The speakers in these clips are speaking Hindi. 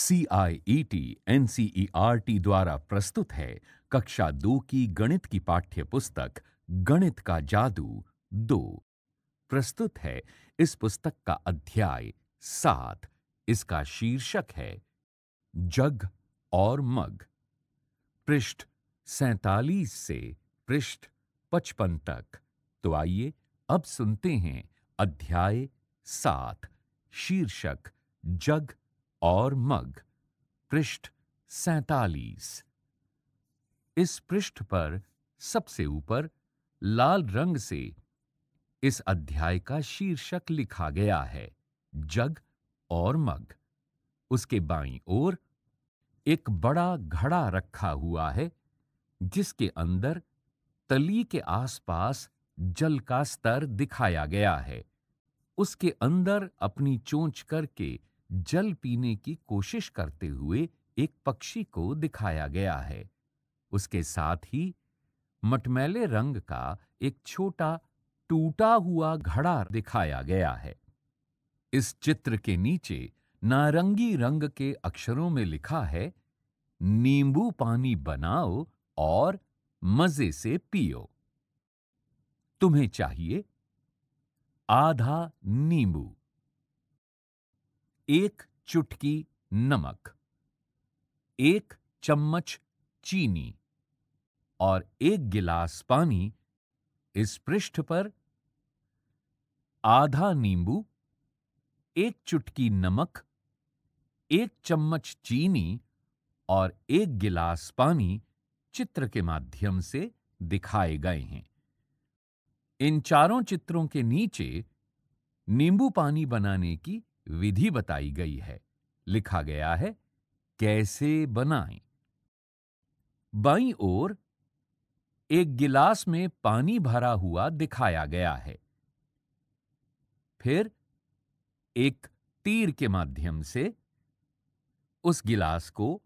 C I E T N C E R T द्वारा प्रस्तुत है कक्षा दो की गणित की पाठ्य पुस्तक गणित का जादू दो प्रस्तुत है इस पुस्तक का अध्याय सात इसका शीर्षक है जग और मग पृष्ठ सैतालीस से पृष्ठ पचपन तक तो आइए अब सुनते हैं अध्याय सात शीर्षक जग और मग पृष्ठ सैतालीस इस पृष्ठ पर सबसे ऊपर लाल रंग से इस अध्याय का शीर्षक लिखा गया है जग और मग उसके बाईं ओर एक बड़ा घड़ा रखा हुआ है जिसके अंदर तली के आसपास जल का स्तर दिखाया गया है उसके अंदर अपनी चोंच करके जल पीने की कोशिश करते हुए एक पक्षी को दिखाया गया है उसके साथ ही मटमैले रंग का एक छोटा टूटा हुआ घड़ा दिखाया गया है इस चित्र के नीचे नारंगी रंग के अक्षरों में लिखा है नींबू पानी बनाओ और मजे से पियो तुम्हें चाहिए आधा नींबू एक चुटकी नमक एक चम्मच चीनी और एक गिलास पानी इस पृष्ठ पर आधा नींबू एक चुटकी नमक एक चम्मच चीनी और एक गिलास पानी चित्र के माध्यम से दिखाए गए हैं इन चारों चित्रों के नीचे नींबू पानी बनाने की विधि बताई गई है लिखा गया है कैसे बनाएं बाई ओर एक गिलास में पानी भरा हुआ दिखाया गया है फिर एक तीर के माध्यम से उस गिलास को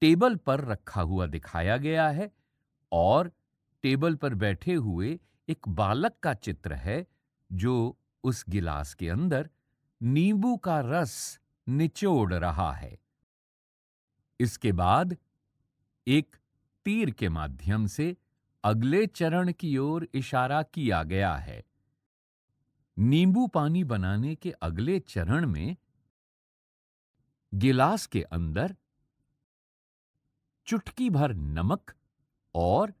टेबल पर रखा हुआ दिखाया गया है और टेबल पर बैठे हुए एक बालक का चित्र है जो उस गिलास के अंदर नींबू का रस निचोड़ रहा है इसके बाद एक तीर के माध्यम से अगले चरण की ओर इशारा किया गया है नींबू पानी बनाने के अगले चरण में गिलास के अंदर चुटकी भर नमक और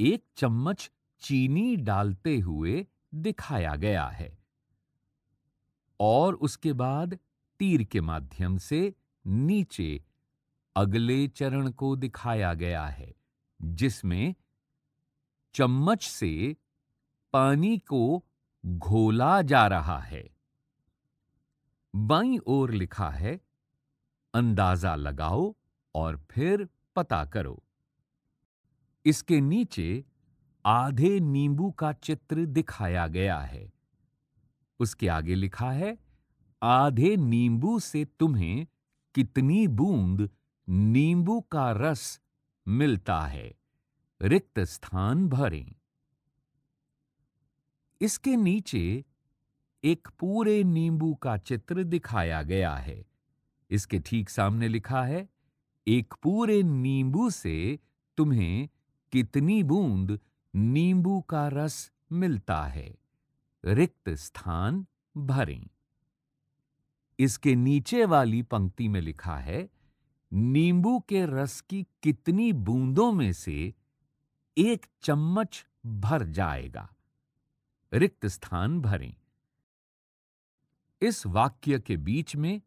एक चम्मच चीनी डालते हुए दिखाया गया है और उसके बाद तीर के माध्यम से नीचे अगले चरण को दिखाया गया है जिसमें चम्मच से पानी को घोला जा रहा है बाई ओर लिखा है अंदाजा लगाओ और फिर पता करो इसके नीचे आधे नींबू का चित्र दिखाया गया है उसके आगे लिखा है आधे नींबू से तुम्हें कितनी बूंद नींबू का रस मिलता है रिक्त स्थान भरें इसके नीचे एक पूरे नींबू का चित्र दिखाया गया है इसके ठीक सामने लिखा है एक पूरे नींबू से तुम्हें कितनी बूंद नींबू का रस मिलता है रिक्त स्थान भरें इसके नीचे वाली पंक्ति में लिखा है नींबू के रस की कितनी बूंदों में से एक चम्मच भर जाएगा रिक्त स्थान भरें इस वाक्य के बीच में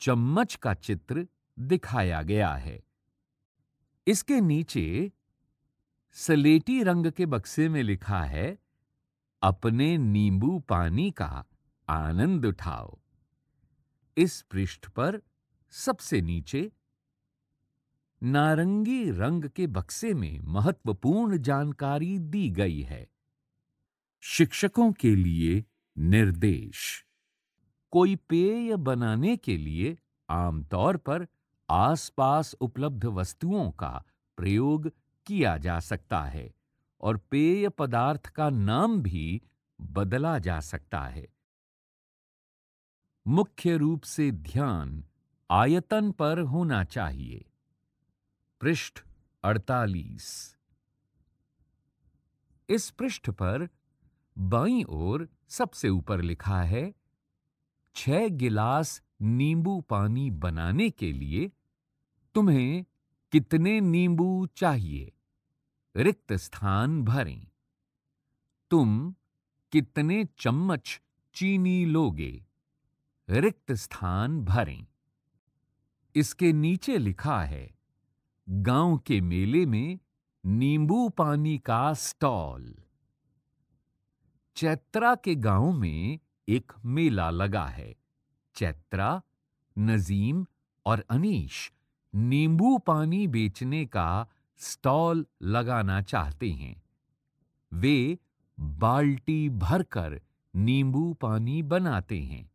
चम्मच का चित्र दिखाया गया है इसके नीचे सलेटी रंग के बक्से में लिखा है अपने नींबू पानी का आनंद उठाओ इस पृष्ठ पर सबसे नीचे नारंगी रंग के बक्से में महत्वपूर्ण जानकारी दी गई है शिक्षकों के लिए निर्देश कोई पेय बनाने के लिए आमतौर पर आसपास उपलब्ध वस्तुओं का प्रयोग किया जा सकता है और पेय पदार्थ का नाम भी बदला जा सकता है मुख्य रूप से ध्यान आयतन पर होना चाहिए पृष्ठ 48 इस पृष्ठ पर बाई ओर सबसे ऊपर लिखा है छह गिलास नींबू पानी बनाने के लिए तुम्हें कितने नींबू चाहिए रिक्त स्थान भरें तुम कितने चम्मच चीनी लोगे रिक्त स्थान भरें इसके नीचे लिखा है गांव के मेले में नींबू पानी का स्टॉल चैत्रा के गांव में एक मेला लगा है चैत्रा नजीम और अनीश नींबू पानी बेचने का स्टॉल लगाना चाहते हैं वे बाल्टी भरकर नींबू पानी बनाते हैं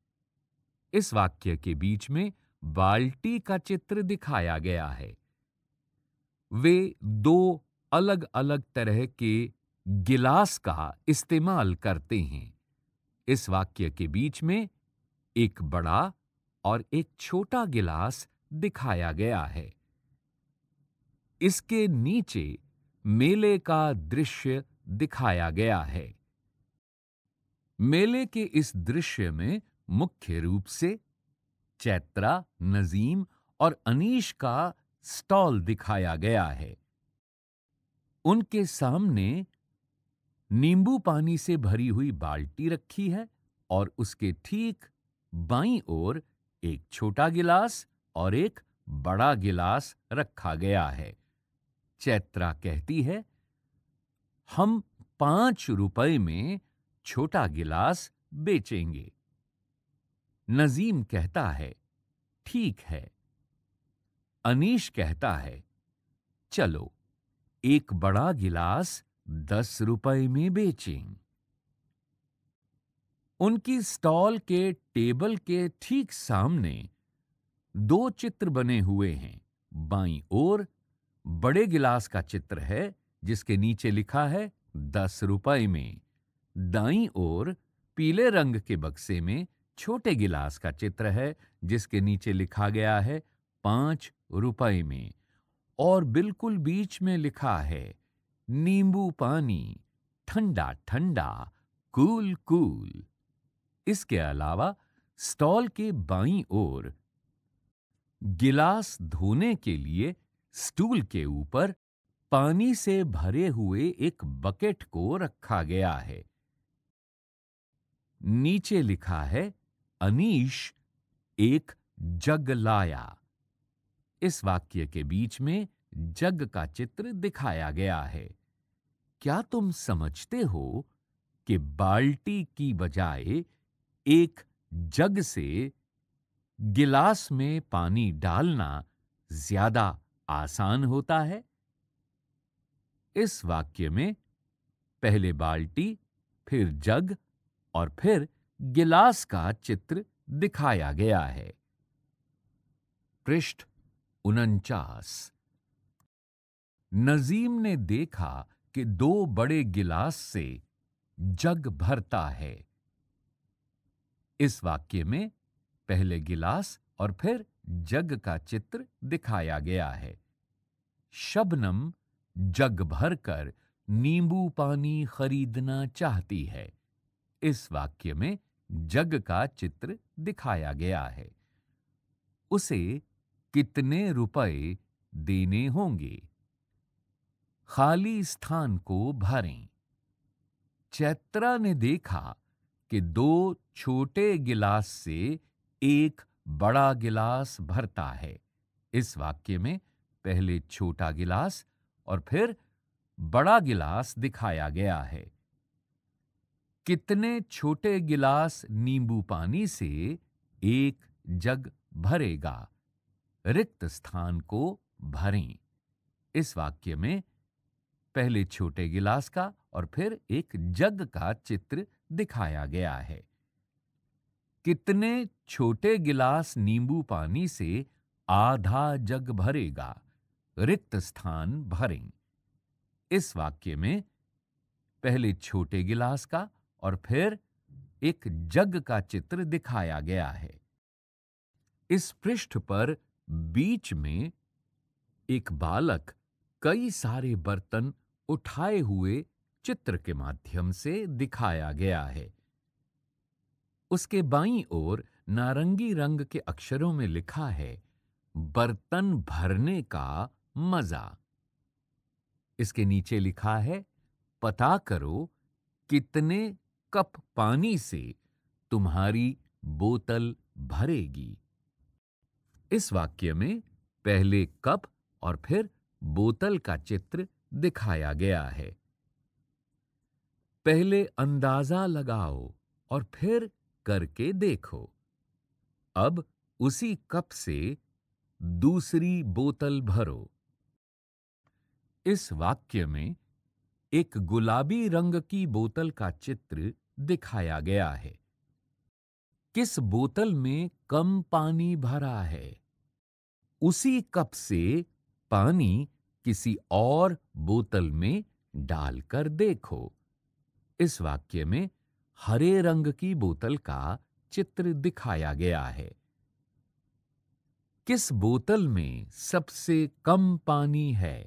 इस वाक्य के बीच में बाल्टी का चित्र दिखाया गया है वे दो अलग अलग तरह के गिलास का इस्तेमाल करते हैं इस वाक्य के बीच में एक बड़ा और एक छोटा गिलास दिखाया गया है इसके नीचे मेले का दृश्य दिखाया गया है मेले के इस दृश्य में मुख्य रूप से चैत्रा नजीम और अनीश का स्टॉल दिखाया गया है उनके सामने नींबू पानी से भरी हुई बाल्टी रखी है और उसके ठीक बाईं ओर एक छोटा गिलास और एक बड़ा गिलास रखा गया है चैत्रा कहती है हम पांच रुपए में छोटा गिलास बेचेंगे नजीम कहता है ठीक है अनीश कहता है चलो एक बड़ा गिलास दस रुपए में बेचें उनकी स्टॉल के टेबल के ठीक सामने दो चित्र बने हुए हैं बाई ओर बड़े गिलास का चित्र है जिसके नीचे लिखा है दस रुपए में दाई ओर पीले रंग के बक्से में छोटे गिलास का चित्र है जिसके नीचे लिखा गया है पांच रुपए में और बिल्कुल बीच में लिखा है नींबू पानी ठंडा ठंडा कूल कूल इसके अलावा स्टॉल के बाई ओर गिलास धोने के लिए स्टूल के ऊपर पानी से भरे हुए एक बकेट को रखा गया है नीचे लिखा है अनीश एक जग लाया इस वाक्य के बीच में जग का चित्र दिखाया गया है क्या तुम समझते हो कि बाल्टी की बजाय एक जग से गिलास में पानी डालना ज्यादा आसान होता है इस वाक्य में पहले बाल्टी फिर जग और फिर गिलास का चित्र दिखाया गया है पृष्ठ उनचास नजीम ने देखा कि दो बड़े गिलास से जग भरता है इस वाक्य में पहले गिलास और फिर जग का चित्र दिखाया गया है शबनम जग भर कर नींबू पानी खरीदना चाहती है इस वाक्य में जग का चित्र दिखाया गया है उसे कितने रुपए देने होंगे खाली स्थान को भरें चैत्रा ने देखा कि दो छोटे गिलास से एक बड़ा गिलास भरता है इस वाक्य में पहले छोटा गिलास और फिर बड़ा गिलास दिखाया गया है कितने छोटे गिलास नींबू पानी से एक जग भरेगा रिक्त स्थान को भरें इस वाक्य में पहले छोटे गिलास का और फिर एक जग का चित्र दिखाया गया है कितने छोटे गिलास नींबू पानी से आधा जग भरेगा रिक्त स्थान भरें इस वाक्य में पहले छोटे गिलास का और फिर एक जग का चित्र दिखाया गया है इस पृष्ठ पर बीच में एक बालक कई सारे बर्तन उठाए हुए चित्र के माध्यम से दिखाया गया है उसके बाईं ओर नारंगी रंग के अक्षरों में लिखा है बर्तन भरने का मजा इसके नीचे लिखा है पता करो कितने कप पानी से तुम्हारी बोतल भरेगी इस वाक्य में पहले कप और फिर बोतल का चित्र दिखाया गया है पहले अंदाजा लगाओ और फिर करके देखो अब उसी कप से दूसरी बोतल भरो इस वाक्य में एक गुलाबी रंग की बोतल का चित्र दिखाया गया है किस बोतल में कम पानी भरा है उसी कप से पानी किसी और बोतल में डालकर देखो इस वाक्य में हरे रंग की बोतल का चित्र दिखाया गया है किस बोतल में सबसे कम पानी है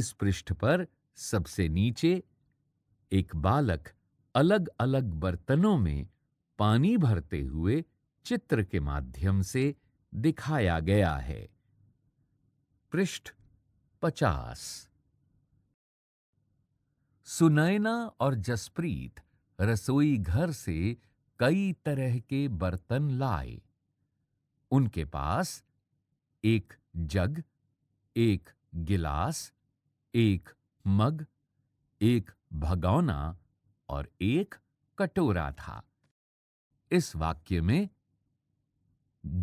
इस पृष्ठ पर सबसे नीचे एक बालक अलग अलग बर्तनों में पानी भरते हुए चित्र के माध्यम से दिखाया गया है पृष्ठ पचास सुनैना और जसप्रीत रसोई घर से कई तरह के बर्तन लाए उनके पास एक जग एक गिलास एक मग एक भगौना और एक कटोरा था इस वाक्य में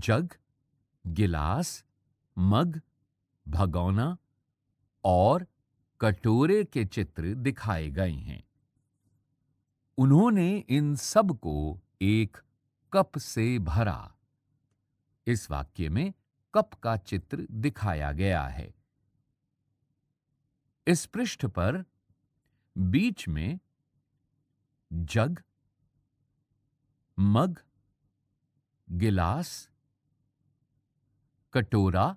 जग गिलास मग भगौना और कटोरे के चित्र दिखाए गए हैं उन्होंने इन सब को एक कप से भरा इस वाक्य में कप का चित्र दिखाया गया है इस पृष्ठ पर बीच में जग मग गिलास कटोरा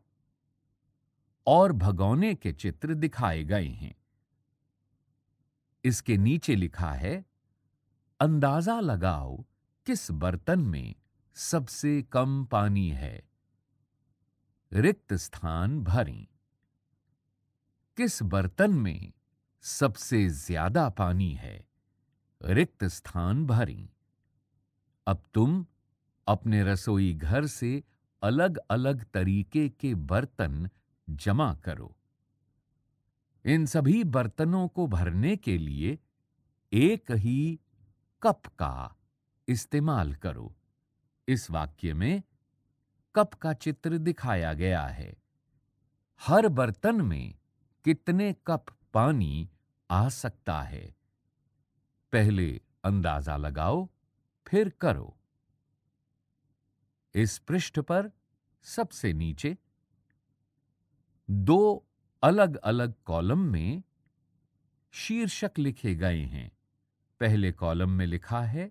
और भगौने के चित्र दिखाए गए हैं इसके नीचे लिखा है अंदाजा लगाओ किस बर्तन में सबसे कम पानी है रिक्त स्थान भरें किस बर्तन में सबसे ज्यादा पानी है रिक्त स्थान भरें अब तुम अपने रसोई घर से अलग अलग तरीके के बर्तन जमा करो इन सभी बर्तनों को भरने के लिए एक ही कप का इस्तेमाल करो इस वाक्य में कप का चित्र दिखाया गया है हर बर्तन में कितने कप पानी आ सकता है पहले अंदाजा लगाओ फिर करो इस पृष्ठ पर सबसे नीचे दो अलग अलग कॉलम में शीर्षक लिखे गए हैं पहले कॉलम में लिखा है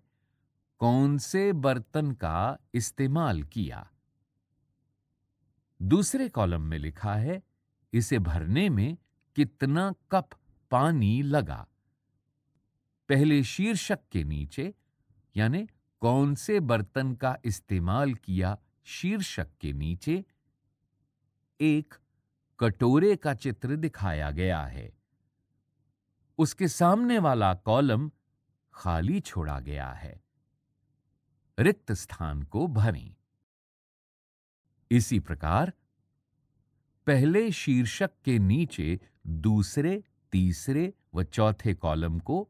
कौन से बर्तन का इस्तेमाल किया दूसरे कॉलम में लिखा है इसे भरने में कितना कप पानी लगा पहले शीर्षक के नीचे यानी कौन से बर्तन का इस्तेमाल किया शीर्षक के नीचे एक कटोरे का चित्र दिखाया गया है उसके सामने वाला कॉलम खाली छोड़ा गया है रिक्त स्थान को भरें इसी प्रकार पहले शीर्षक के नीचे दूसरे तीसरे व चौथे कॉलम को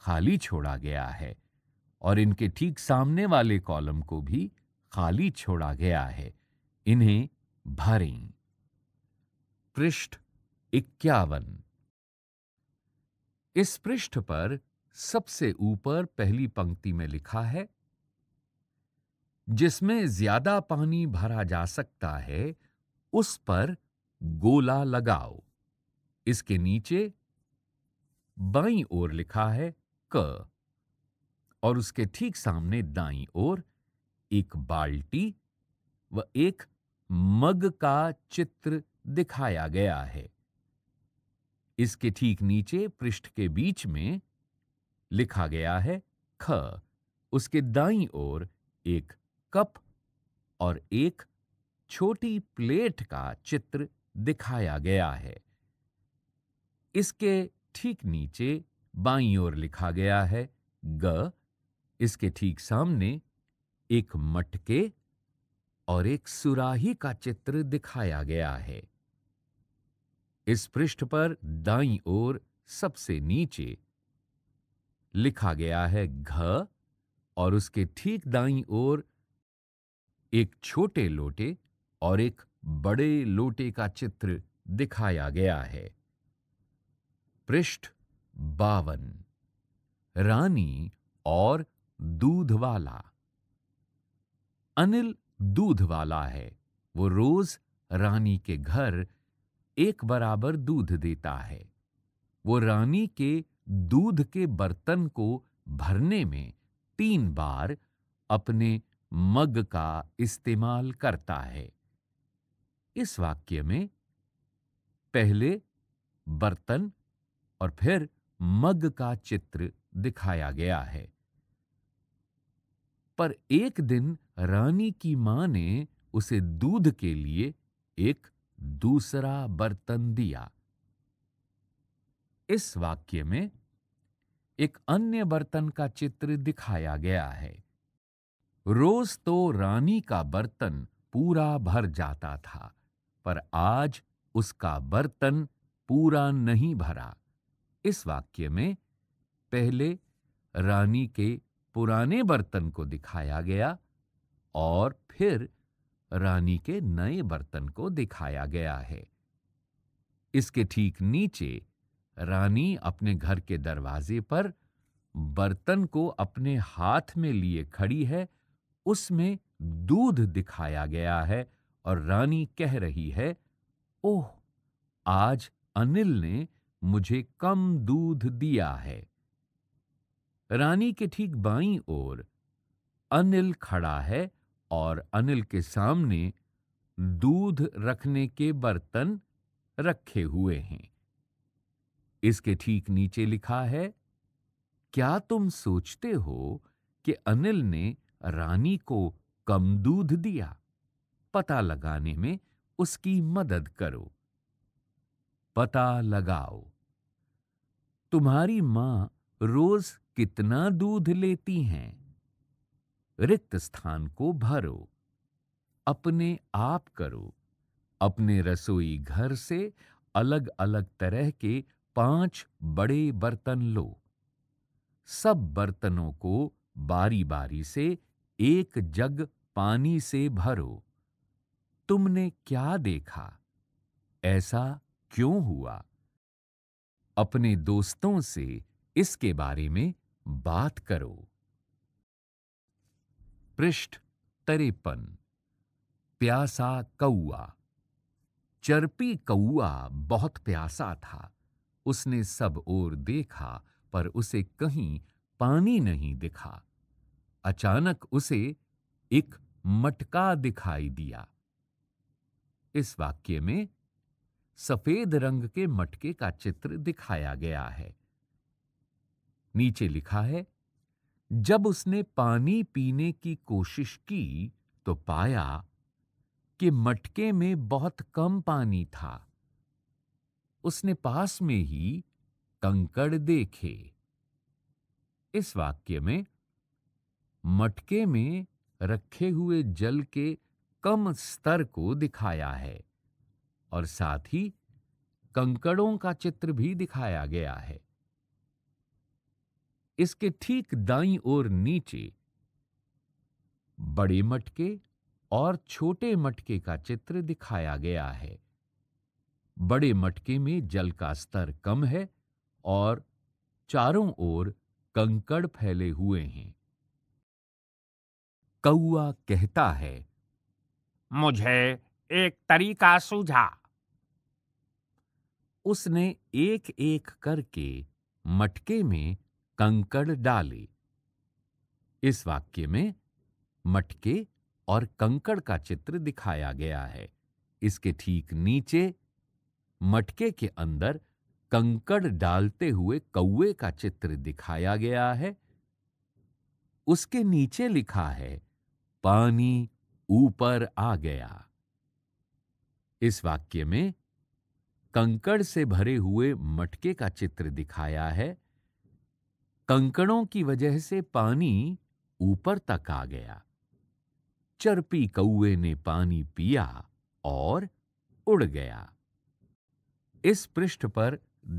खाली छोड़ा गया है और इनके ठीक सामने वाले कॉलम को भी खाली छोड़ा गया है इन्हें भरें पृष्ठ इक्यावन इस पृष्ठ पर सबसे ऊपर पहली पंक्ति में लिखा है जिसमें ज्यादा पानी भरा जा सकता है उस पर गोला लगाओ इसके नीचे बाई ओर लिखा है क और उसके ठीक सामने दाई ओर एक बाल्टी व एक मग का चित्र दिखाया गया है इसके ठीक नीचे पृष्ठ के बीच में लिखा गया है ख उसके दाई ओर एक कप और एक छोटी प्लेट का चित्र दिखाया गया है इसके ठीक नीचे बाई ओर लिखा गया है ग इसके ठीक सामने एक मटके और एक सुराही का चित्र दिखाया गया है इस पृष्ठ पर दाई ओर सबसे नीचे लिखा गया है घ और उसके ठीक दाई ओर एक छोटे लोटे और एक बड़े लोटे का चित्र दिखाया गया है पृष्ठ बावन रानी और दूध वाला अनिल दूध वाला है वो रोज रानी के घर एक बराबर दूध देता है वो रानी के दूध के बर्तन को भरने में तीन बार अपने मग का इस्तेमाल करता है इस वाक्य में पहले बर्तन और फिर मग का चित्र दिखाया गया है पर एक दिन रानी की मां ने उसे दूध के लिए एक दूसरा बर्तन दिया इस वाक्य में एक अन्य बर्तन का चित्र दिखाया गया है रोज तो रानी का बर्तन पूरा भर जाता था पर आज उसका बर्तन पूरा नहीं भरा इस वाक्य में पहले रानी के पुराने बर्तन को दिखाया गया और फिर रानी के नए बर्तन को दिखाया गया है इसके ठीक नीचे रानी अपने घर के दरवाजे पर बर्तन को अपने हाथ में लिए खड़ी है उसमें दूध दिखाया गया है और रानी कह रही है ओह आज अनिल ने मुझे कम दूध दिया है रानी के ठीक बाईं ओर अनिल खड़ा है और अनिल के सामने दूध रखने के बर्तन रखे हुए हैं इसके ठीक नीचे लिखा है क्या तुम सोचते हो कि अनिल ने रानी को कम दूध दिया पता लगाने में उसकी मदद करो पता लगाओ तुम्हारी मां रोज कितना दूध लेती हैं रिक्त स्थान को भरो अपने आप करो अपने रसोई घर से अलग अलग तरह के पांच बड़े बर्तन लो सब बर्तनों को बारी बारी से एक जग पानी से भरो तुमने क्या देखा ऐसा क्यों हुआ अपने दोस्तों से इसके बारे में बात करो पृष्ठ तरेपन प्यासा कौआ चरपी कौआ बहुत प्यासा था उसने सब ओर देखा पर उसे कहीं पानी नहीं दिखा अचानक उसे एक मटका दिखाई दिया इस वाक्य में सफेद रंग के मटके का चित्र दिखाया गया है नीचे लिखा है जब उसने पानी पीने की कोशिश की तो पाया कि मटके में बहुत कम पानी था उसने पास में ही कंकड़ देखे इस वाक्य में मटके में रखे हुए जल के कम स्तर को दिखाया है और साथ ही कंकड़ों का चित्र भी दिखाया गया है इसके ठीक दाई और नीचे बड़े मटके और छोटे मटके का चित्र दिखाया गया है बड़े मटके में जल का स्तर कम है और चारों ओर कंकड़ फैले हुए हैं कौआ कहता है मुझे एक तरीका सूझा उसने एक एक करके मटके में कंकड़ डाले इस वाक्य में मटके और कंकड़ का चित्र दिखाया गया है इसके ठीक नीचे मटके के अंदर कंकड़ डालते हुए कौए का चित्र दिखाया गया है उसके नीचे लिखा है पानी ऊपर आ गया इस वाक्य में कंकड़ से भरे हुए मटके का चित्र दिखाया है कंकड़ों की वजह से पानी ऊपर तक आ गया चरपी कौए ने पानी पिया और उड़ गया इस पृष्ठ पर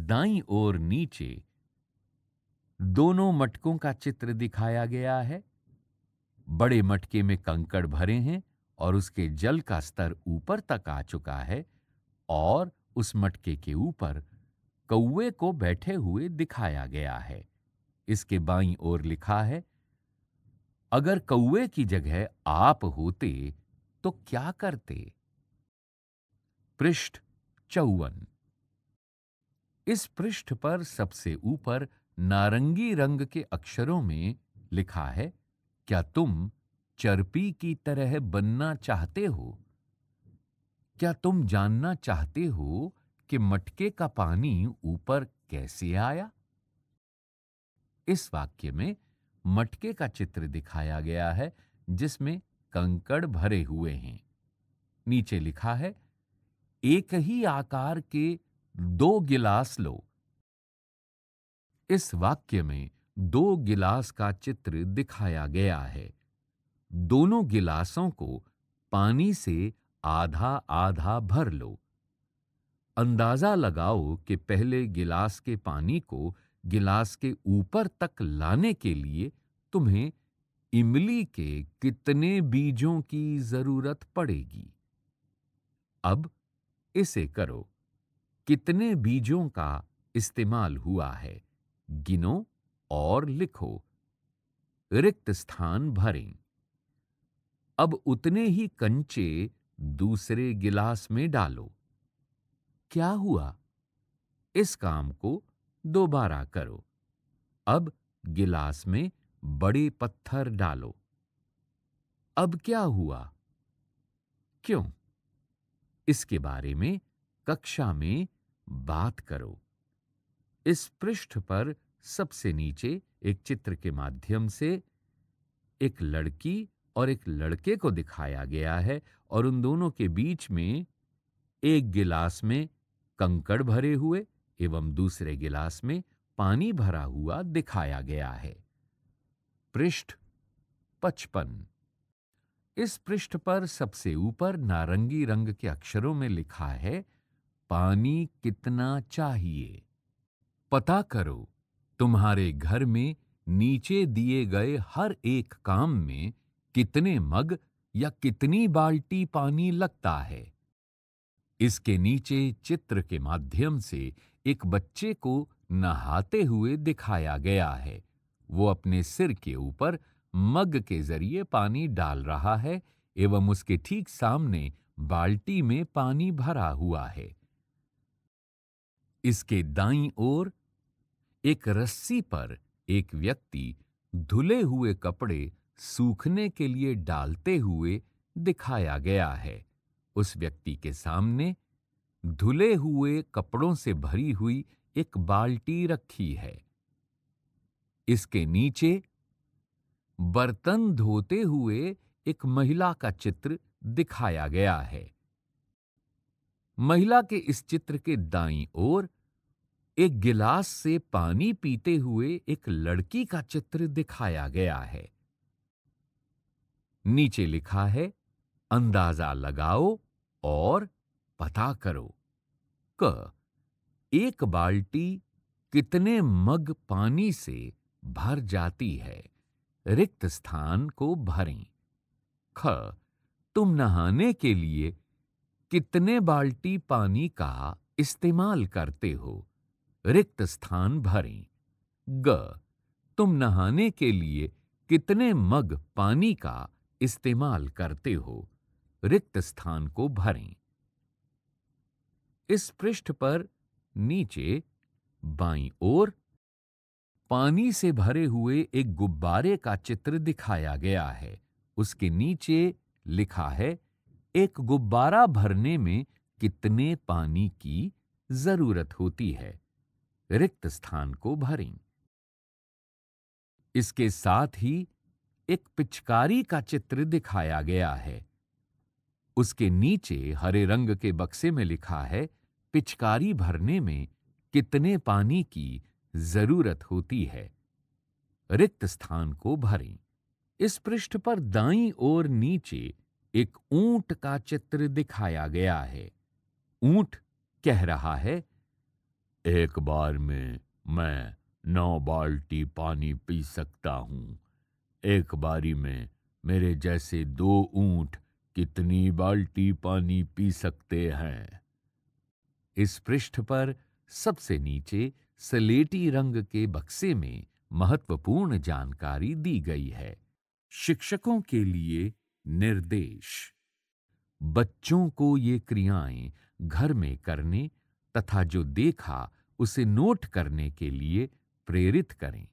दाई और नीचे दोनों मटकों का चित्र दिखाया गया है बड़े मटके में कंकड़ भरे हैं और उसके जल का स्तर ऊपर तक आ चुका है और उस मटके के ऊपर कौए को बैठे हुए दिखाया गया है इसके बाई ओर लिखा है अगर कौए की जगह आप होते तो क्या करते पृष्ठ चौवन इस पृष्ठ पर सबसे ऊपर नारंगी रंग के अक्षरों में लिखा है क्या तुम चरपी की तरह बनना चाहते हो क्या तुम जानना चाहते हो कि मटके का पानी ऊपर कैसे आया इस वाक्य में मटके का चित्र दिखाया गया है जिसमें कंकड़ भरे हुए हैं नीचे लिखा है एक ही आकार के दो गिलास लो इस वाक्य में दो गिलास का चित्र दिखाया गया है दोनों गिलासों को पानी से आधा आधा भर लो अंदाजा लगाओ कि पहले गिलास के पानी को गिलास के ऊपर तक लाने के लिए तुम्हें इमली के कितने बीजों की जरूरत पड़ेगी अब इसे करो कितने बीजों का इस्तेमाल हुआ है गिनो और लिखो रिक्त स्थान भरें अब उतने ही कंचे दूसरे गिलास में डालो क्या हुआ इस काम को दोबारा करो अब गिलास में बड़े पत्थर डालो अब क्या हुआ क्यों इसके बारे में कक्षा में बात करो इस पृष्ठ पर सबसे नीचे एक चित्र के माध्यम से एक लड़की और एक लड़के को दिखाया गया है और उन दोनों के बीच में एक गिलास में कंकड़ भरे हुए एवं दूसरे गिलास में पानी भरा हुआ दिखाया गया है पृष्ठ पचपन इस पृष्ठ पर सबसे ऊपर नारंगी रंग के अक्षरों में लिखा है पानी कितना चाहिए पता करो तुम्हारे घर में नीचे दिए गए हर एक काम में कितने मग या कितनी बाल्टी पानी लगता है इसके नीचे चित्र के माध्यम से एक बच्चे को नहाते हुए दिखाया गया है वो अपने सिर के ऊपर मग के जरिए पानी डाल रहा है एवं उसके ठीक सामने बाल्टी में पानी भरा हुआ है इसके दाई ओर एक रस्सी पर एक व्यक्ति धुले हुए कपड़े सूखने के लिए डालते हुए दिखाया गया है उस व्यक्ति के सामने धुले हुए कपड़ों से भरी हुई एक बाल्टी रखी है इसके नीचे बर्तन धोते हुए एक महिला का चित्र दिखाया गया है महिला के इस चित्र के दाई ओर एक गिलास से पानी पीते हुए एक लड़की का चित्र दिखाया गया है नीचे लिखा है अंदाजा लगाओ और पता करो क एक बाल्टी कितने मग पानी से भर जाती है रिक्त स्थान को भरें ख तुम नहाने के लिए कितने बाल्टी पानी का इस्तेमाल करते हो रिक्त स्थान भरें ग तुम नहाने के लिए कितने मग पानी का इस्तेमाल करते हो रिक्त स्थान को भरें इस पृष्ठ पर नीचे बाई ओर पानी से भरे हुए एक गुब्बारे का चित्र दिखाया गया है उसके नीचे लिखा है एक गुब्बारा भरने में कितने पानी की जरूरत होती है रिक्त स्थान को भरें इसके साथ ही एक पिचकारी का चित्र दिखाया गया है उसके नीचे हरे रंग के बक्से में लिखा है पिचकारी भरने में कितने पानी की जरूरत होती है रिक्त स्थान को भरें इस पृष्ठ पर दाई ओर नीचे एक ऊंट का चित्र दिखाया गया है ऊंट कह रहा है एक बार में मैं नौ बाल्टी पानी पी सकता हूं एक बारी में मेरे जैसे दो ऊंट कितनी बाल्टी पानी पी सकते हैं इस पृष्ठ पर सबसे नीचे सलेटी रंग के बक्से में महत्वपूर्ण जानकारी दी गई है शिक्षकों के लिए निर्देश बच्चों को ये क्रियाएं घर में करने तथा जो देखा उसे नोट करने के लिए प्रेरित करें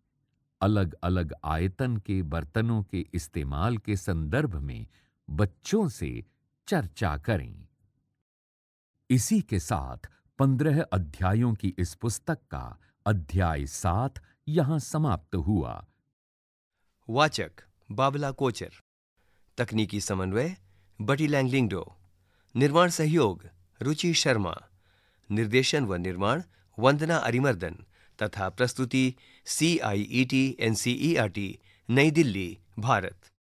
अलग अलग आयतन के बर्तनों के इस्तेमाल के संदर्भ में बच्चों से चर्चा करें इसी के साथ पंद्रह अध्यायों की इस पुस्तक का अध्याय सात यहां समाप्त हुआ वाचक बाबला कोचर तकनीकी समन्वय बटी लैंगलिंगडो निर्माण सहयोग रुचि शर्मा निर्देशन व निर्माण वंदना अरिमर्दन तथा प्रस्तुति C I E T N C E R T Nai Delhi Bharat